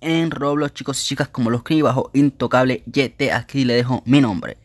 en Roblox, chicos y chicas, como lo escribí bajo Intocable YT. Aquí le dejo mi nombre.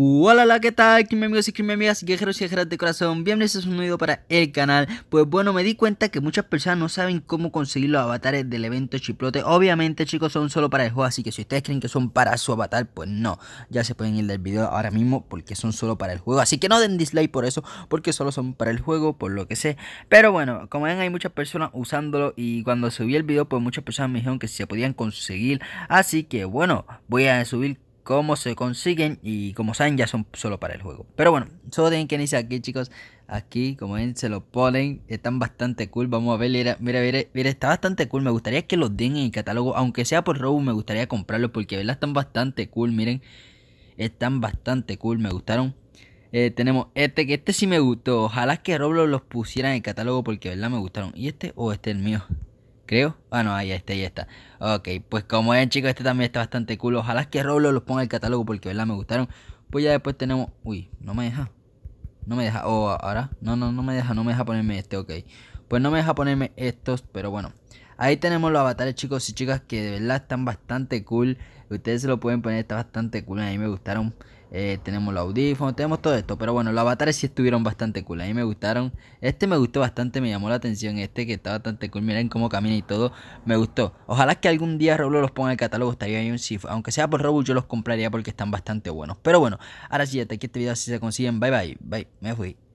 Hola, hola, ¿qué tal? Crime amigos y crime amigas, guerreros y guerreras de corazón, bienvenidos a un video para el canal. Pues bueno, me di cuenta que muchas personas no saben cómo conseguir los avatares del evento Chiplote. Obviamente, chicos, son solo para el juego, así que si ustedes creen que son para su avatar, pues no. Ya se pueden ir del video ahora mismo porque son solo para el juego. Así que no den dislike por eso, porque solo son para el juego, por lo que sé. Pero bueno, como ven, hay muchas personas usándolo y cuando subí el video, pues muchas personas me dijeron que se podían conseguir. Así que bueno, voy a subir cómo se consiguen y como saben ya son solo para el juego. Pero bueno, solo tienen que iniciar aquí chicos. Aquí como ven se los ponen, están bastante cool. Vamos a ver, mira, mira, mira, está bastante cool. Me gustaría que los den en el catálogo, aunque sea por robo me gustaría comprarlos porque verdad están bastante cool. Miren, están bastante cool, me gustaron. Eh, tenemos este, que este sí me gustó. Ojalá que Roblox los pusiera en el catálogo porque verdad me gustaron. Y este o oh, este es el mío creo. Ah, no, ahí está, ahí está. Ok, pues como ven chicos, este también está bastante cool. Ojalá que Roblox los ponga en el catálogo porque, ¿verdad? Me gustaron. Pues ya después tenemos... Uy, no me deja. No me deja. Oh, ahora. No, no, no me deja. No me deja ponerme este, ok. Pues no me deja ponerme estos, pero bueno. Ahí tenemos los avatares, chicos y chicas, que de verdad están bastante cool. Ustedes se lo pueden poner, está bastante cool. A mí me gustaron. Eh, tenemos los audífonos, tenemos todo esto. Pero bueno, los avatares sí estuvieron bastante cool. A mí me gustaron. Este me gustó bastante, me llamó la atención. Este que está bastante cool. Miren cómo camina y todo. Me gustó. Ojalá que algún día Roblox los ponga en el catálogo. Estaría ahí un sif. aunque sea por Roblox, yo los compraría porque están bastante buenos. Pero bueno, ahora sí, hasta aquí este video. Si se consiguen, bye bye. Bye, me fui.